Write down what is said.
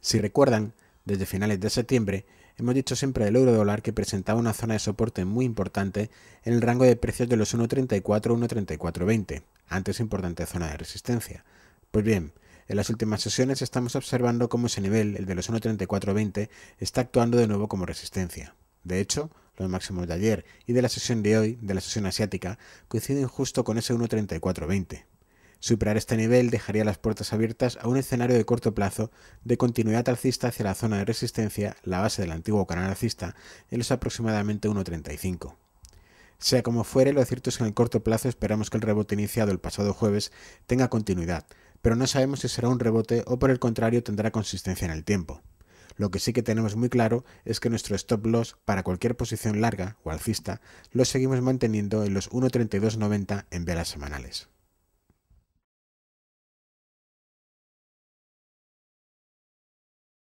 Si recuerdan, desde finales de septiembre hemos dicho siempre del euro dólar que presentaba una zona de soporte muy importante en el rango de precios de los 1.34-1.3420, antes importante zona de resistencia. Pues bien, en las últimas sesiones estamos observando cómo ese nivel, el de los 1.3420, está actuando de nuevo como resistencia. De hecho, los máximos de ayer y de la sesión de hoy, de la sesión asiática, coinciden justo con ese 1.3420. Superar este nivel dejaría las puertas abiertas a un escenario de corto plazo de continuidad alcista hacia la zona de resistencia, la base del antiguo canal alcista, en los aproximadamente 1.35. Sea como fuere, lo cierto es que en el corto plazo esperamos que el rebote iniciado el pasado jueves tenga continuidad, pero no sabemos si será un rebote o por el contrario tendrá consistencia en el tiempo. Lo que sí que tenemos muy claro es que nuestro stop loss para cualquier posición larga o alcista lo seguimos manteniendo en los 1.3290 en velas semanales.